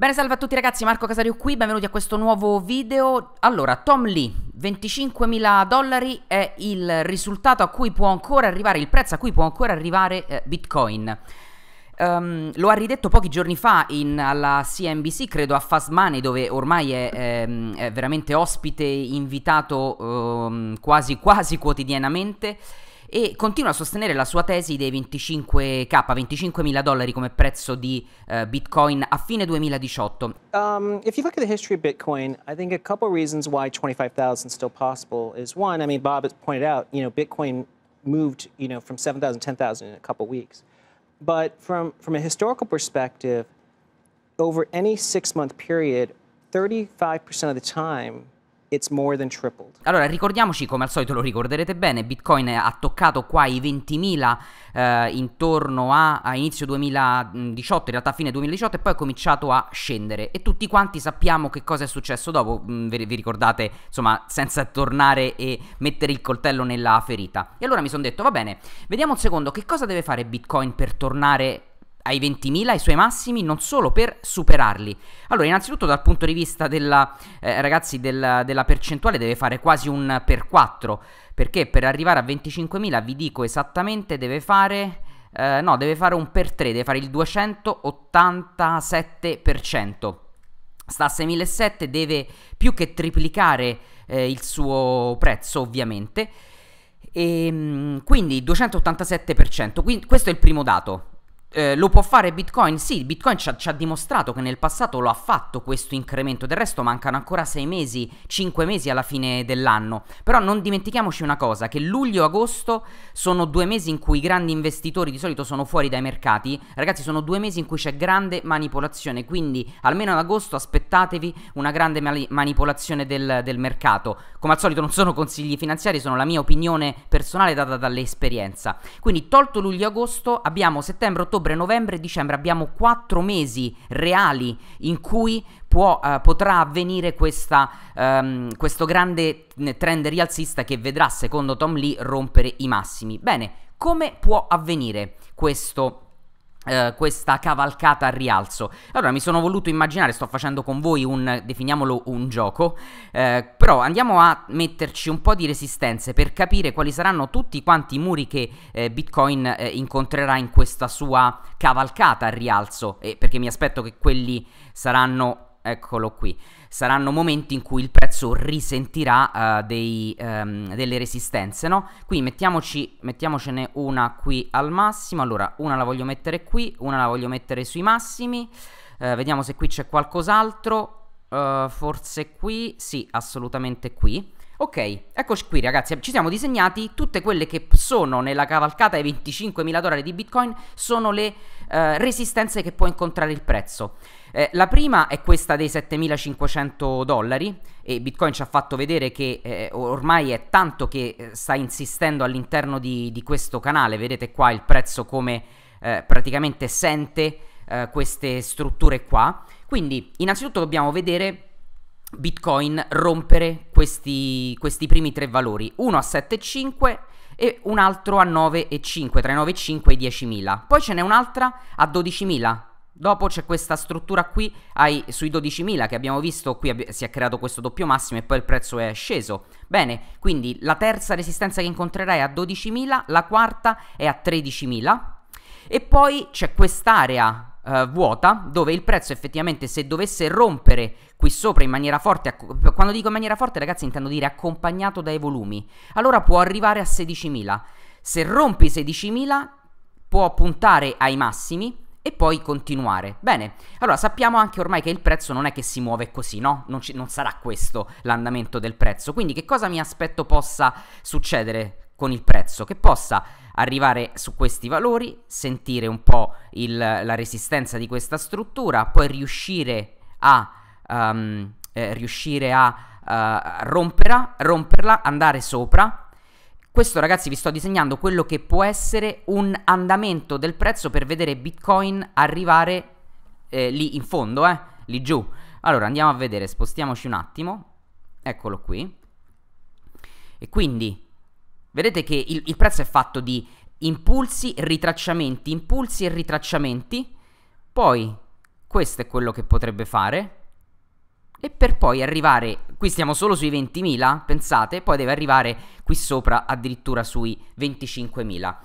Bene, salve a tutti ragazzi, Marco Casario qui, benvenuti a questo nuovo video. Allora, Tom Lee, 25.000 dollari è il risultato a cui può ancora arrivare, il prezzo a cui può ancora arrivare eh, Bitcoin. Um, lo ha ridetto pochi giorni fa in, alla CNBC, credo a Fast Money, dove ormai è, ehm, è veramente ospite, invitato ehm, quasi quasi quotidianamente e continua a sostenere la sua tesi dei 25k, 25.000 dollari come prezzo di uh, Bitcoin a fine 2018. Um, if you look at the history of Bitcoin, I think a couple reasons why 25,000 is still possible is one, I mean Bob has pointed out, you know, Bitcoin moved, you know, from 7,000 10,000 in a couple weeks. But from from a historical perspective, over any 6-month period, 35% of the time allora, ricordiamoci, come al solito lo ricorderete bene, Bitcoin ha toccato qua i 20.000 eh, intorno a, a, inizio 2018, in realtà fine 2018, e poi ha cominciato a scendere. E tutti quanti sappiamo che cosa è successo dopo, mm, vi, vi ricordate, insomma, senza tornare e mettere il coltello nella ferita. E allora mi sono detto, va bene, vediamo un secondo, che cosa deve fare Bitcoin per tornare ai 20.000, ai suoi massimi, non solo per superarli. Allora, innanzitutto dal punto di vista della, eh, ragazzi, del, della percentuale deve fare quasi un per 4, perché per arrivare a 25.000 vi dico esattamente deve fare... Eh, no, deve fare un per 3, deve fare il 287%. Sta a 6.700, deve più che triplicare eh, il suo prezzo, ovviamente. E, ehm, quindi 287%, quindi questo è il primo dato eh, lo può fare Bitcoin? Sì, Bitcoin ci ha, ci ha, dimostrato che nel passato lo ha fatto questo incremento, del resto mancano ancora 6 mesi, 5 mesi alla fine dell'anno, però non dimentichiamoci una cosa, che luglio e agosto sono due mesi in cui i grandi investitori di solito sono fuori dai mercati, ragazzi sono due mesi in cui c'è grande manipolazione, quindi almeno ad agosto aspettatevi una grande mali- manipolazione del, del mercato, come al solito non sono consigli finanziari, sono la mia opinione personale data dall'esperienza, quindi tolto luglio e agosto abbiamo settembre, ottobre, ottobre, novembre e dicembre abbiamo quattro mesi reali in cui può, uh, potrà avvenire questa, um, questo grande trend rialzista che vedrà, secondo Tom Lee, rompere i massimi. Bene, come può avvenire questo? Eh, questa cavalcata al rialzo. Allora mi sono voluto immaginare, sto facendo con voi un, definiamolo un gioco, uh, però andiamo a metterci un po' di resistenze per capire quali saranno tutti quanti i muri che eh, Bitcoin eh, incontrerà in questa sua cavalcata al rialzo, eh, perché mi aspetto che quelli saranno, eccolo qui, saranno momenti in cui il prezzo risentirà uh, dei, um, delle resistenze, no? Quindi mettiamoci, mettiamocene una qui al massimo, allora una la voglio mettere qui, una la voglio mettere sui massimi, uh, vediamo se qui c'è qualcos'altro, uh, forse qui, sì assolutamente qui, Ok, eccoci qui ragazzi, ci siamo disegnati tutte quelle che sono nella cavalcata ai 25.000 dollari di Bitcoin, sono le eh, resistenze che può incontrare il prezzo. Eh, la prima è questa dei 7.500 dollari e Bitcoin ci ha fatto vedere che eh, ormai è tanto che eh, sta insistendo all'interno di, di, questo canale, vedete qua il prezzo come eh, praticamente sente eh, queste strutture qua. Quindi innanzitutto dobbiamo vedere Bitcoin rompere questi, questi primi tre valori, uno a 7,5 e un altro a 9,5, tra i 9,5 e i 10.000. Poi ce n'è un'altra a 12.000. Dopo c'è questa struttura qui ai, sui 12.000 che abbiamo visto, qui ab si è creato questo doppio massimo e poi il prezzo è sceso. Bene, quindi la terza resistenza che incontrerai è a 12.000, la quarta è a 13.000 e poi c'è quest'area eh, vuota dove il prezzo effettivamente se dovesse rompere qui sopra in maniera forte, quando dico in maniera forte ragazzi intendo dire accompagnato dai volumi, allora può arrivare a 16.000. Se rompi 16.000 può puntare ai massimi e poi continuare. Bene, allora sappiamo anche ormai che il prezzo non è che si muove così, no? Non, ci, non sarà questo l'andamento del prezzo. Quindi che cosa mi aspetto possa succedere con il prezzo, che possa arrivare su questi valori, sentire un po' il, la resistenza di questa struttura, poi riuscire a, um, eh, riuscire a uh, romperla, romperla, andare sopra. Questo ragazzi vi sto disegnando quello che può essere un andamento del prezzo per vedere Bitcoin arrivare eh, lì in fondo, eh, lì giù. Allora andiamo a vedere, spostiamoci un attimo, eccolo qui. E quindi Vedete che il, il prezzo è fatto di impulsi, ritracciamenti, impulsi e ritracciamenti. Poi questo è quello che potrebbe fare. E per poi arrivare, qui stiamo solo sui 20.000, pensate, poi deve arrivare qui sopra addirittura sui 25.000.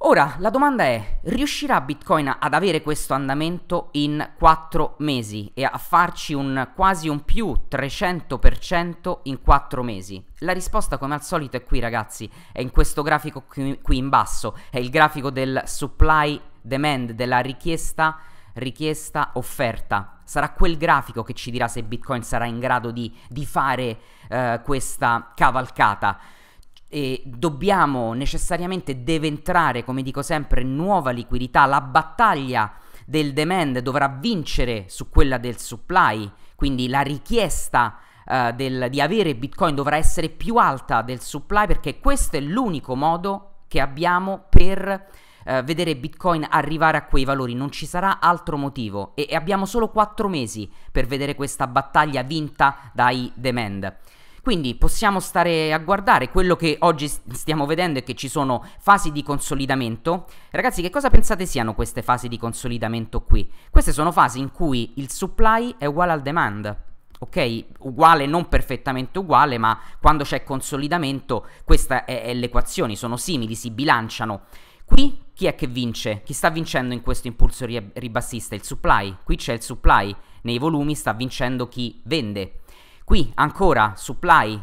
Ora, la domanda è, riuscirà Bitcoin ad avere questo andamento in 4 mesi e a farci un quasi un più 300% in 4 mesi? La risposta come al solito è qui ragazzi, è in questo grafico qui, qui in basso, è il grafico del supply demand, della richiesta richiesta offerta. Sarà quel grafico che ci dirà se Bitcoin sarà in grado di, di fare eh, questa cavalcata e dobbiamo necessariamente entrare, come dico sempre, nuova liquidità. La battaglia del demand dovrà vincere su quella del supply, quindi la richiesta eh, del, di avere Bitcoin dovrà essere più alta del supply perché questo è l'unico modo che abbiamo per eh, vedere Bitcoin arrivare a quei valori, non ci sarà altro motivo e, e abbiamo solo quattro mesi per vedere questa battaglia vinta dai demand. Quindi possiamo stare a guardare quello che oggi stiamo vedendo è che ci sono fasi di consolidamento. Ragazzi, che cosa pensate siano queste fasi di consolidamento qui? Queste sono fasi in cui il supply è uguale al demand ok? Uguale, non perfettamente uguale, ma quando c'è consolidamento, queste le equazioni sono simili, si bilanciano. Qui chi è che vince? Chi sta vincendo in questo impulso ribassista? Il supply. Qui c'è il supply. Nei volumi sta vincendo chi vende. Qui ancora supply.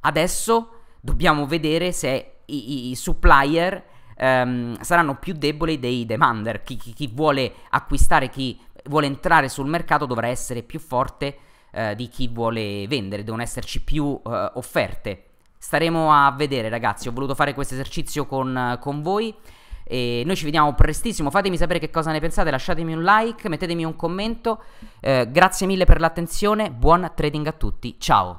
Adesso dobbiamo vedere se i, i supplier ehm, saranno più deboli dei demander. Chi, chi, chi, vuole acquistare, chi vuole entrare sul mercato dovrà essere più forte eh, di chi vuole vendere, devono esserci più eh, offerte. Staremo a vedere ragazzi, ho voluto fare questo esercizio con, con voi. E noi ci vediamo prestissimo. Fatemi sapere che cosa ne pensate. Lasciatemi un like, mettetemi un commento. Eh, grazie mille per l'attenzione. Buon trading a tutti. Ciao.